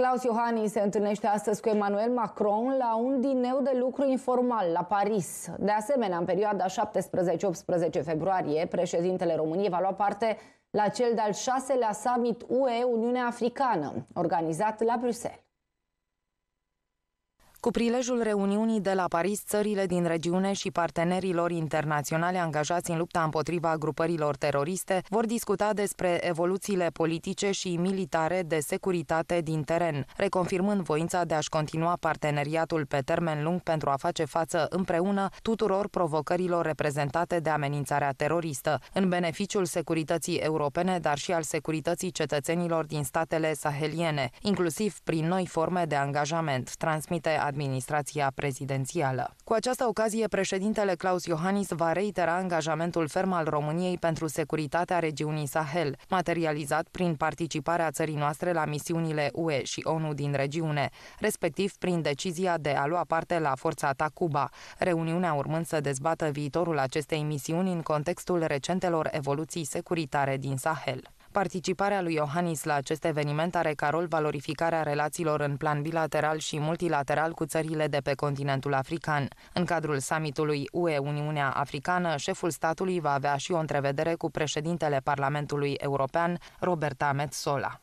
Claus Iohannis se întâlnește astăzi cu Emmanuel Macron la un dineu de lucru informal la Paris. De asemenea, în perioada 17-18 februarie, președintele României va lua parte la cel de-al șaselea summit UE-Uniunea Africană, organizat la Bruxelles. Cu prilejul reuniunii de la Paris, țările din regiune și partenerilor internaționale angajați în lupta împotriva grupărilor teroriste vor discuta despre evoluțiile politice și militare de securitate din teren, reconfirmând voința de a-și continua parteneriatul pe termen lung pentru a face față împreună tuturor provocărilor reprezentate de amenințarea teroristă, în beneficiul securității europene, dar și al securității cetățenilor din statele saheliene, inclusiv prin noi forme de angajament, transmite administrația prezidențială. Cu această ocazie, președintele Claus Iohannis va reitera angajamentul ferm al României pentru securitatea regiunii Sahel, materializat prin participarea țării noastre la misiunile UE și ONU din regiune, respectiv prin decizia de a lua parte la Forța Tacuba, reuniunea urmând să dezbată viitorul acestei misiuni în contextul recentelor evoluții securitare din Sahel. Participarea lui Iohannis la acest eveniment are ca rol valorificarea relațiilor în plan bilateral și multilateral cu țările de pe continentul african. În cadrul summitului UE-Uniunea Africană, șeful statului va avea și o întrevedere cu președintele Parlamentului European, Roberta Metsola.